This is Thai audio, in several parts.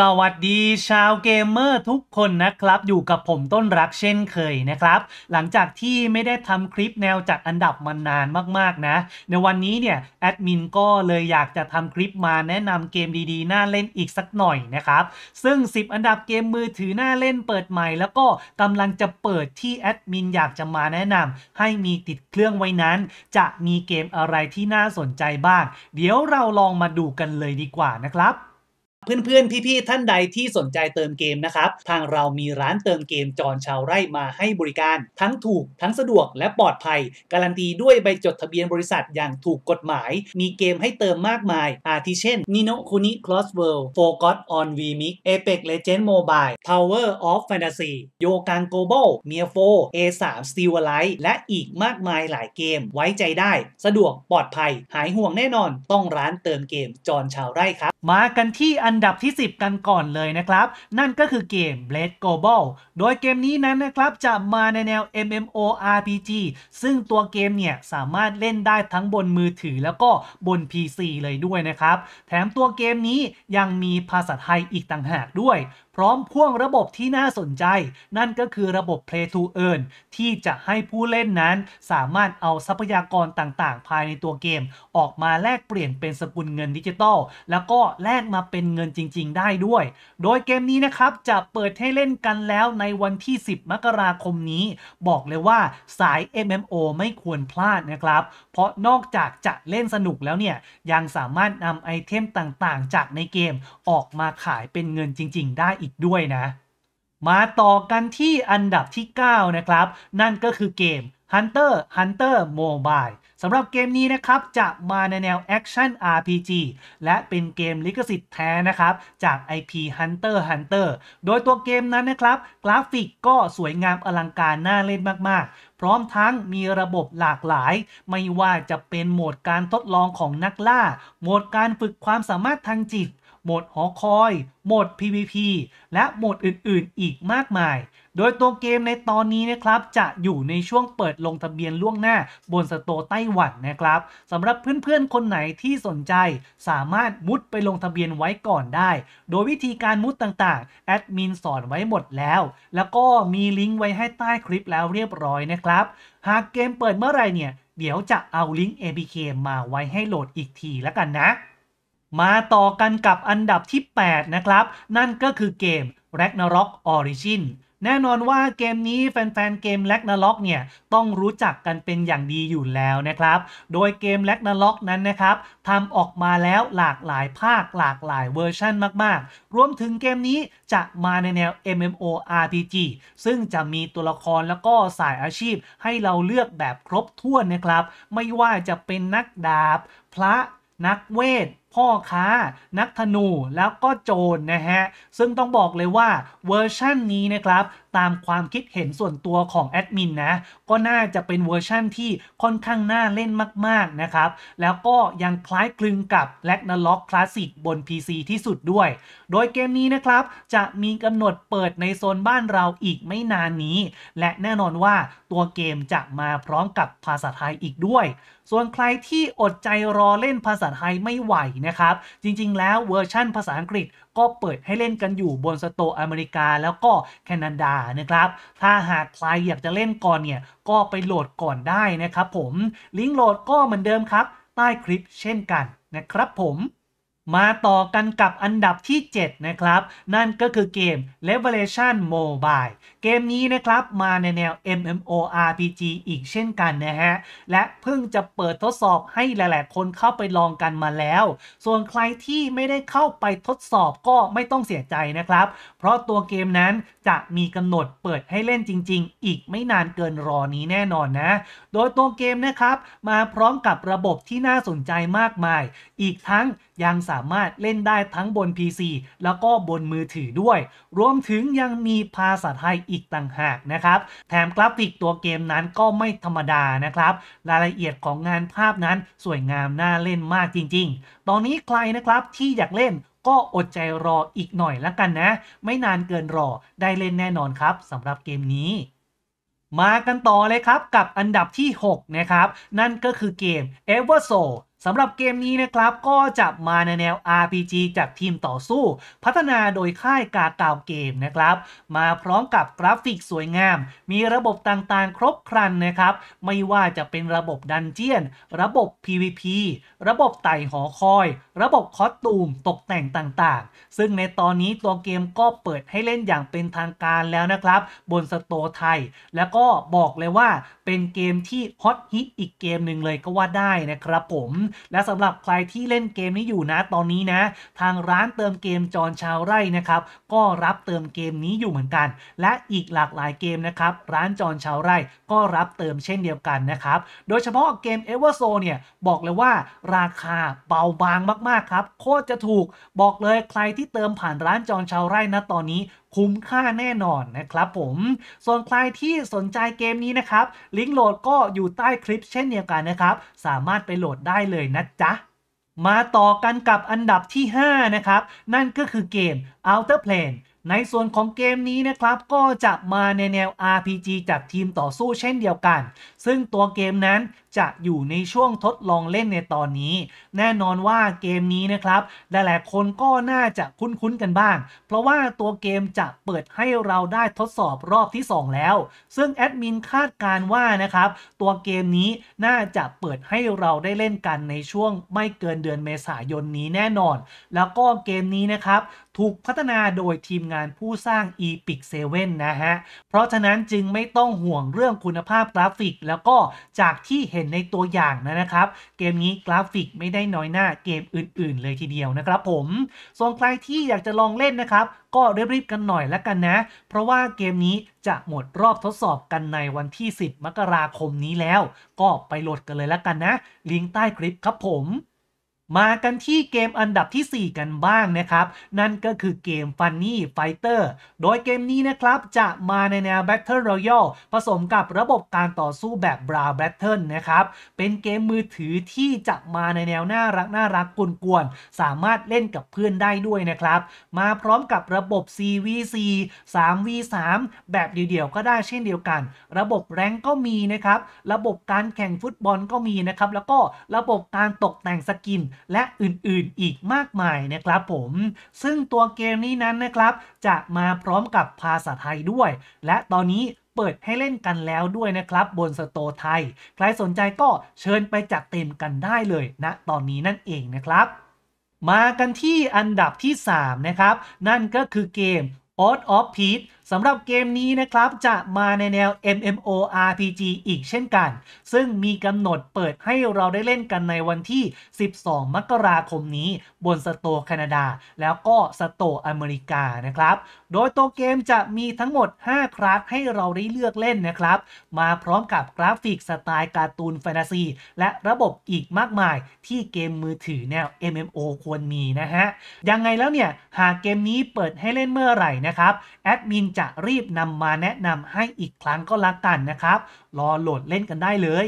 สวัสดีชาวเกมเมอร์ทุกคนนะครับอยู่กับผมต้นรักเช่นเคยนะครับ หลังจากที่ไม่ได้ทำคลิปแนวจัดอันดับมานานมากๆนะ ในวันนี้เนี่ยแอดมินก็เลยอยากจะทำคลิปมาแนะนำเกมดีๆน่าเล่นอีกสักหน่อยนะครับ ซึ่ง 10 อันดับเกมมือถือน่าเล่นเปิดใหม่ แล้วก็กำลังจะเปิดที่แอดมินอยากจะมาแนะนำให้มีติดเครื่องไว้นั้น จะมีเกมอะไรที่น่าสนใจบ้าง เดี๋ยวเราลองมาดูกันเลยดีกว่านะครับเพื่อน ๆ พี่ ๆ ท่านใดที่สนใจเติมเกมนะครับ ทางเรามีร้านเติมเกมจอนชาวไร่มาให้บริการ ทั้งถูกทั้งสะดวกและปลอดภัย การันตีด้วยใบจดทะเบียนบริษัทอย่างถูกกฎหมาย มีเกมให้เติมมากมาย อาทิเช่น Nino Kuni Cross World Forgot on VMix Apex l e g e n d Mobile Power of Fantasy โยก a n Global เมียโฟ A3 Steel Alive และอีกมากมายหลายเกมไว้ใจได้สะดวกปลอดภัย หายห่วงแน่นอนต้องร้านเติมเกมจอนชาวไร่ครับมากันที่อันดับที่ 10 กันก่อนเลยนะครับ นั่นก็คือเกม Blade Global โดยเกมนี้นั้นนะครับ จะมาในแนว MMORPG ซึ่งตัวเกมเนี่ย สามารถเล่นได้ทั้งบนมือถือแล้วก็บน PC เลยด้วยนะครับ แถมตัวเกมนี้ยังมีภาษาไทยอีกต่างหากด้วยพร้อมพ่วงระบบที่น่าสนใจนั่นก็คือระบบ Play to Earn ที่จะให้ผู้เล่นนั้น สามารถเอาทรัพยากรต่างๆ ภายในตัวเกม ออกมาแลกเปลี่ยนเป็นสกุลเงินดิจิตอลแล้วก็แลกมาเป็นเงินจริง ๆ ได้ด้วย โดยเกมนี้นะครับ จะเปิดให้เล่นกันแล้วในวันที่ 10 มกราคมนี้ บอกเลยว่าสาย MMO ไม่ควรพลาดนะครับ เพราะนอกจากจะเล่นสนุกแล้วเนี่ยยังสามารถนำไอเทมต่างๆ จากในเกมออกมาขายเป็นเงินจริง ๆ ได้อีกอีกด้วยนะ มาต่อกันที่อันดับที่ 9 นะครับ นั่นก็คือเกม Hunter Hunter Mobile สำหรับเกมนี้นะครับ จะมาในแนวแอคชั่น RPG และเป็นเกมลิขสิทธิ์แท้นะครับ จาก IP Hunter Hunter โดยตัวเกมนั้นนะครับ กราฟิกก็สวยงามอลังการน่าเล่นมาก ๆ พร้อมทั้งมีระบบหลากหลาย ไม่ว่าจะเป็นโหมดการทดลองของนักล่า โหมดการฝึกความสามารถทางจิตหมดหอคอยหมด PVP และหมดอื่นๆ อีกมากมาย โดยตัวเกมในตอนนี้นะครับจะอยู่ในช่วงเปิดลงทะเบียนล่วงหน้าบนสโตไต้หวันนะครับ สำหรับเพื่อนๆ คนไหนที่สนใจ สามารถมุดไปลงทะเบียนไว้ก่อนได้ โดยวิธีการมุดต่างๆ แอดมินสอนไว้หมดแล้ว แล้วก็มีลิงก์ไว้ให้ใต้คลิปแล้วเรียบร้อยนะครับ หากเกมเปิดเมื่อไรเนี่ยเดี๋ยวจะเอาลิงก์ APK มาไว้ให้โหลดอีกทีแล้วกันนะมาต่อกันกับอันดับที่ 8 นะครับ นั่นก็คือเกม Ragnarok Origin แน่นอนว่าเกมนี้แฟนๆเกมแลกนาล็อกเนี่ย ต้องรู้จักกันเป็นอย่างดีอยู่แล้วนะครับ โดยเกมแลกนาล็อกนั้นนะครับทำออกมาแล้วหลากหลายภาคหลากหลายเวอร์ชั่นมาก ๆ รวมถึงเกมนี้จะมาในแนว MMORPG ซึ่งจะมีตัวละครแล้วก็สายอาชีพให้เราเลือกแบบครบถ้วนนะครับ ไม่ว่าจะเป็นนักดาบ พระนักเวทพ่อค้านักธนูแล้วก็โจรนนะฮะ ซึ่งต้องบอกเลยว่าเวอร์ชั่นนี้นะครับ ตามความคิดเห็นส่วนตัวของแอดมินนะ ก็น่าจะเป็นเวอร์ชั่นที่ค่อนข้างน่าเล่นมากๆนะครับ แล้วก็ยังคล้ายคลึงกับ l a g n ล็อกคลาสสิกบน PC ที่สุดด้วย โดยเกมนี้นะครับจะมีกำหนดเปิดในโซนบ้านเราอีกไม่นานนี้ และแน่นอนว่าตัวเกมจะมาพร้อมกับภาษาไทยอีกด้วย ส่วนใครที่อดใจรอเล่นภาษาไทยไม่ไหวนะครับจริงๆ แล้วเวอร์ชั่นภาษาอังกฤษก็เปิดให้เล่นกันอยู่บนสโตอเมริกาแล้วก็แคนาดานะครับ ถ้าหากใครอยากจะเล่นก่อนเนี่ย ก็ไปโหลดก่อนได้นะครับผม ลิงก์โหลดก็เหมือนเดิมครับ ใต้คลิปเช่นกันนะครับผมมาต่อกันกับอันดับที่ 7 นะครับ นั่นก็คือเกม Revelation Mobile เกมนี้นะครับมาในแนว MMORPG อีกเช่นกันนะฮะ และเพิ่งจะเปิดทดสอบให้หลาย ๆ คนเข้าไปลองกันมาแล้ว ส่วนใครที่ไม่ได้เข้าไปทดสอบก็ไม่ต้องเสียใจนะครับ เพราะตัวเกมนั้นจะมีกำหนดเปิดให้เล่นจริง ๆ อีกไม่นานเกินรอนี้แน่นอนนะ โดยตัวเกมนะครับมาพร้อมกับระบบที่น่าสนใจมากมาย อีกทั้งยังสามารถเล่นได้ทั้งบน PC แล้วก็บนมือถือด้วย รวมถึงยังมีภาษาไทยอีกต่างหากนะครับ แถมกราฟิกตัวเกมนั้นก็ไม่ธรรมดานะครับ รายละเอียดของงานภาพนั้นสวยงามน่าเล่นมากจริง ๆ ตอนนี้ใครนะครับที่อยากเล่นก็อดใจรออีกหน่อยแล้วกันนะ ไม่นานเกินรอได้เล่นแน่นอนครับสำหรับเกมนี้ มากันต่อเลยครับกับอันดับที่ 6นะครับนั่นก็คือเกม e v e r s o สำหรับเกมนี้นะครับก็จะมาในแนว RPG จากทีมต่อสู้ พัฒนาโดยค่ายกากาวเกมนะครับ มาพร้อมกับกราฟิกสวยงาม มีระบบต่างๆครบครันนะครับ ไม่ว่าจะเป็นระบบดันเจียน ระบบ PVP ระบบไต่หอคอย ระบบคอสตูมตกแต่งต่างๆ ซึ่งในตอนนี้ตัวเกมก็เปิดให้เล่นอย่างเป็นทางการแล้วนะครับ บนสโตไทย แล้วก็บอกเลยว่าเป็นเกมที่ฮอตฮิตอีกเกมหนึ่งเลยก็ว่าได้นะครับผมและสำหรับใครที่เล่นเกมนี้อยู่นะตอนนี้นะทางร้านเติมเกมจอนชาวไร่นะครับก็รับเติมเกมนี้อยู่เหมือนกัน และอีกหลากหลายเกมนะครับร้านจอนชาวไร่ ก็รับเติมเช่นเดียวกันนะครับ โดยเฉพาะเกม e v e r s o เนี่ยบอกเลยว่าราคาเบาบางมากๆครับ โคตรจะถูกบอกเลยใครที่เติมผ่านร้านจอนชาวไร่นะตอนนี้คุ้มค่าแน่นอนนะครับผม ส่วนใครที่สนใจเกมนี้นะครับ ลิงก์โหลดก็อยู่ใต้คลิปเช่นเดียวกันนะครับ สามารถไปโหลดได้เลยนะจ๊ะมาต่อกันกับอันดับที่ 5 นะครับ นั่นก็คือเกม Outer Plane ในส่วนของเกมนี้นะครับก็จะมาในแนว RPG จากทีมต่อสู้เช่นเดียวกัน ซึ่งตัวเกมนั้นจะอยู่ในช่วงทดลองเล่นในตอนนี้ แน่นอนว่าเกมนี้นะครับ หลาย ๆ คนก็น่าจะคุ้น ๆ กันบ้าง เพราะว่าตัวเกมจะเปิดให้เราได้ทดสอบรอบที่ 2 แล้ว ซึ่งแอดมินคาดการว่านะครับ ตัวเกมนี้น่าจะเปิดให้เราได้เล่นกันในช่วงไม่เกินเดือนเมษายนนี้แน่นอน แล้วก็เกมนี้นะครับถูกพัฒนาโดยทีมงานผู้สร้าง Epic 7นะฮะเพราะฉะนั้นจึงไม่ต้องห่วงเรื่องคุณภาพกราฟิก แล้วก็จากที่เห็นนในตัวอย่างนะครับ เกมนี้กราฟิกไม่ได้น้อยหน้าเกมอื่น ๆ เลยทีเดียวนะครับผมส่วนใครที่อยากจะลองเล่นนะครับ ก็รีบๆกันหน่อยละกันนะ เพราะว่าเกมนี้จะหมดรอบทดสอบกันในวันที่ 10 มกราคมนี้แล้ว ก็ไปโหลดกันเลยละกันนะลิงก์ใต้คลิปครับผมมากันที่เกมอันดับที่ 4 กันบ้างนะครับ นั่นก็คือเกม Funny Fighter โดยเกมนี้นะครับ จะมาในแนว Battle Royale ผสมกับระบบการต่อสู้แบบ Bra Battle นะครับ เป็นเกมมือถือที่จะมาในแนวน่ารักน่ารักกวนๆสามารถเล่นกับเพื่อนได้ด้วยนะครับ มาพร้อมกับระบบ CVC 3v3 แบบเดี่ยวๆก็ได้เช่นเดียวกัน ระบบแรงก็มีนะครับระบบการแข่งฟุตบอลก็มีนะครับแล้วก็ระบบการตกแต่งสกินและอื่นๆอีกมากมายนะครับผม ซึ่งตัวเกมนี้นั้นนะครับจะมาพร้อมกับภาษาไทยด้วย และตอนนี้เปิดให้เล่นกันแล้วด้วยนะครับบนสโตไทยใครสนใจก็เชิญไปจัดเต็มกันได้เลยนะตอนนี้นั่นเองนะครับ มากันที่อันดับที่ 3 นะครับ นั่นก็คือเกม o d of Peace สำหรับเกมนี้นะครับจะมาในแนว MMORPG อีกเช่นกัน ซึ่งมีกำหนดเปิดให้เราได้เล่นกันในวันที่ 12 มกราคมนี้ บนสโตแคนาดาแล้วก็สโตอเมริกานะครับโดยตัวเกมจะมีทั้งหมด5คลาสให้เราได้เลือกเล่นนะครับ มาพร้อมกับกราฟิกสไตล์การ์ตูนแฟนตาซี และระบบอีกมากมายที่เกมมือถือแนว MMO ควรมีนะฮะยังไงแล้วเนี่ยหากเกมนี้เปิดให้เล่นเมื่อไหร่นะครับแอดมินจะรีบนำมาแนะนำให้อีกครั้งก็ละกันนะครับ รอโหลดเล่นกันได้เลย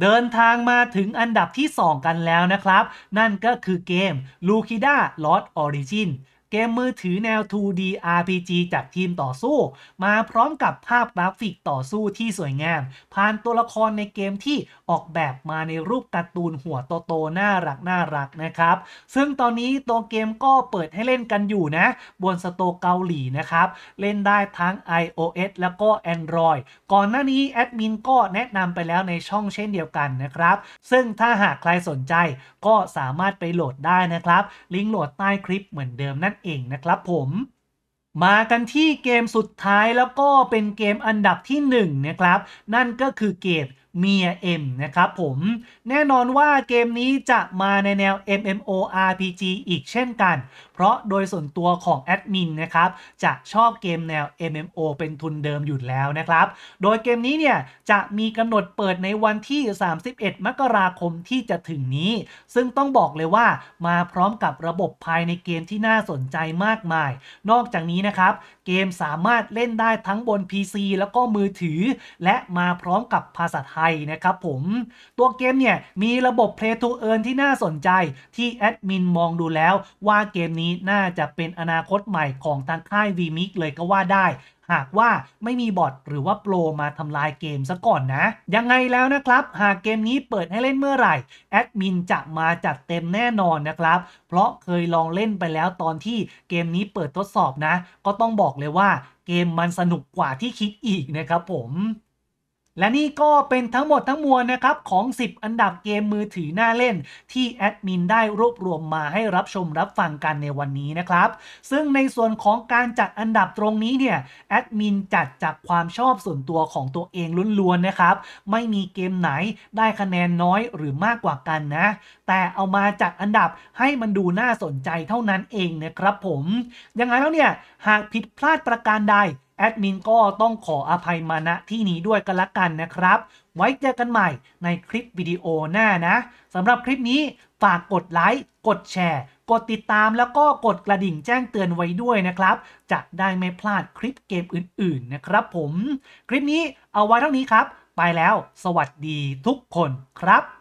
เดินทางมาถึงอันดับที่ 2 กันแล้วนะครับ นั่นก็คือเกม Lukida Lost Origin เกมมือถือแนว 2D RPG จากทีมต่อสู้ มาพร้อมกับภาพกราฟิกต่อสู้ที่สวยงาม ผ่านตัวละครในเกมที่ออกแบบมาในรูปการ์ตูนหัวโตๆน่ารักน่ารักนะครับ ซึ่งตอนนี้ตัวเกมก็เปิดให้เล่นกันอยู่นะ บนสโตเกาหลีนะครับ เล่นได้ทั้ง iOS แล้วก็ Android ก่อนหน้านี้แอดมินก็แนะนำไปแล้วในช่องเช่นเดียวกันนะครับ ซึ่งถ้าหากใครสนใจก็สามารถไปโหลดได้นะครับลิงก์โหลดใต้คลิปเหมือนเดิมนั่นเองนะ ครับ ผม มากันที่เกมสุดท้ายแล้วก็เป็นเกมอันดับที่ 1นะ ครับ นั่นก็คือเกมเมียเอ็มนะครับผมแน่นอนว่าเกมนี้จะมาในแนว MMORPG อีกเช่นกัน เพราะโดยส่วนตัวของแอดมินนะครับ จะชอบเกมแนว MMO เป็นทุนเดิมอยู่แล้วนะครับ โดยเกมนี้เนี่ยจะมีกำหนดเปิดในวันที่ 31 มกราคมที่จะถึงนี้ ซึ่งต้องบอกเลยว่ามาพร้อมกับระบบภายในเกมที่น่าสนใจมากมาย นอกจากนี้นะครับกมสามารถเล่นได้ทั้งบน PC แล้วก็มือถือ และมาพร้อมกับภาษาไทยนะครับผม ตัวเกมเนี่ย มีระบบ Play to Earn ที่น่าสนใจที่แอดมินมองดูแล้ว ว่าเกมนี้น่าจะเป็นอนาคตใหม่ของ ทางค่าย VMix เลยก็ว่าได้หากว่าไม่มีบอทหรือว่าโปรมาทำลายเกมซะก่อนนะ ยังไงแล้วนะครับ หากเกมนี้เปิดให้เล่นเมื่อไหร่ แอดมินจะมาจัดเต็มแน่นอนนะครับ เพราะเคยลองเล่นไปแล้วตอนที่เกมนี้เปิดทดสอบนะ ก็ต้องบอกเลยว่าเกมมันสนุกกว่าที่คิดอีกนะครับผมและนี่ก็เป็นทั้งหมดทั้งมวลนะครับ ของ 10 อันดับเกมมือถือหน้าเล่น ที่แอดมินได้รวบรวมมาให้รับชมรับฟังกันในวันนี้นะครับ ซึ่งในส่วนของการจัดอันดับตรงนี้เนี่ยแอดมินจัดจากความชอบส่วนตัวของตัวเองล้วนๆ นะครับ ไม่มีเกมไหนได้คะแนนน้อยหรือมากกว่ากันนะ แต่เอามาจัดอันดับให้มันดูน่าสนใจเท่านั้นเองนะครับผมยังไงแล้วเนี่ยหากผิดพลาดประการใดแอดมินก็ต้องขออภัยมาณที่นี้ด้วยกันละกันนะครับ ไว้เจอกันใหม่ในคลิปวิดีโอหน้านะ สำหรับคลิปนี้ฝากกดไลค์ กดแชร์ กดติดตามแล้วก็กดกระดิ่งแจ้งเตือนไว้ด้วยนะครับ จะได้ไม่พลาดคลิปเกมอื่น ๆนะครับ ผม คลิปนี้เอาไว้เท่านี้ครับ ไปแล้ว สวัสดีทุกคนครับ